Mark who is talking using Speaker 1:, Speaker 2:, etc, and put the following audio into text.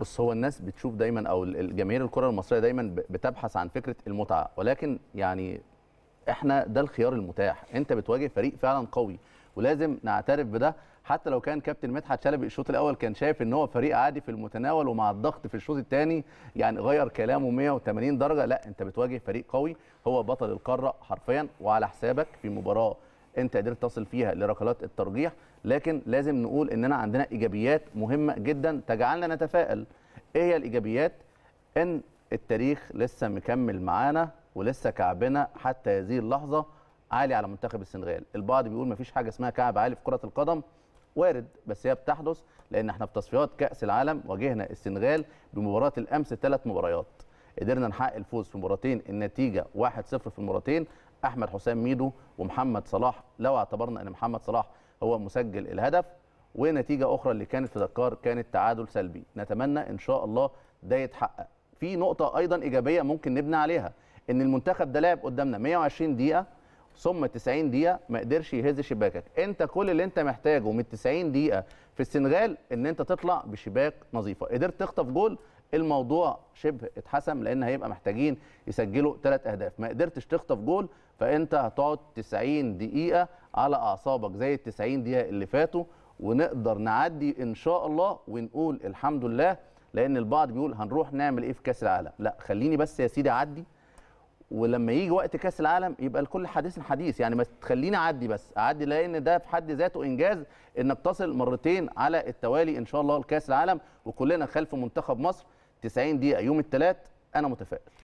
Speaker 1: بص هو الناس بتشوف دايما او الجماهير الكره المصريه دايما بتبحث عن فكره المتعه ولكن يعني احنا ده الخيار المتاح انت بتواجه فريق فعلا قوي ولازم نعترف بده حتى لو كان كابتن مدحت شلبي الشوط الاول كان شايف ان هو فريق عادي في المتناول ومع الضغط في الشوط الثاني يعني غير كلامه 180 درجه لا انت بتواجه فريق قوي هو بطل القاره حرفيا وعلى حسابك في مباراه انت قدرت تصل فيها لركلات الترجيح لكن لازم نقول اننا عندنا ايجابيات مهمه جدا تجعلنا نتفائل ايه هي الايجابيات ان التاريخ لسه مكمل معانا ولسه كعبنا حتى هذه اللحظه عالي على منتخب السنغال البعض بيقول ما فيش حاجه اسمها كعب عالي في كره القدم وارد بس هي بتحدث لان احنا في تصفيات كاس العالم واجهنا السنغال بمباراه الامس ثلاث مباريات قدرنا نحقق الفوز في مباراتين النتيجه 1-0 في المباراتين احمد حسام ميدو ومحمد صلاح لو اعتبرنا ان محمد صلاح هو مسجل الهدف ونتيجه اخرى اللي كانت في دكار كانت تعادل سلبي نتمنى ان شاء الله ده يتحقق في نقطه ايضا ايجابيه ممكن نبني عليها ان المنتخب ده لعب قدامنا 120 دقيقه ثم 90 دقيقه ما قدرش يهز شباكك انت كل اللي انت محتاجه من 90 دقيقه في السنغال ان انت تطلع بشباك نظيفه قدرت تخطف جول الموضوع شبه اتحسم لان هيبقى محتاجين يسجلوا ثلاث اهداف ما قدرتش تخطف جول فانت هتقعد 90 دقيقه على اعصابك زي ال 90 دقيقه اللي فاتوا ونقدر نعدي ان شاء الله ونقول الحمد لله لان البعض بيقول هنروح نعمل ايه في كاس العالم لا خليني بس يا سيدي اعدي ولما يجي وقت كاس العالم يبقى لكل حديث حديث يعني ما تخليني اعدي بس اعدي لان ده في حد ذاته انجاز انك تصل مرتين على التوالي ان شاء الله لكاس العالم وكلنا خلف منتخب مصر 90 دقيقه يوم الثلاث انا متفائل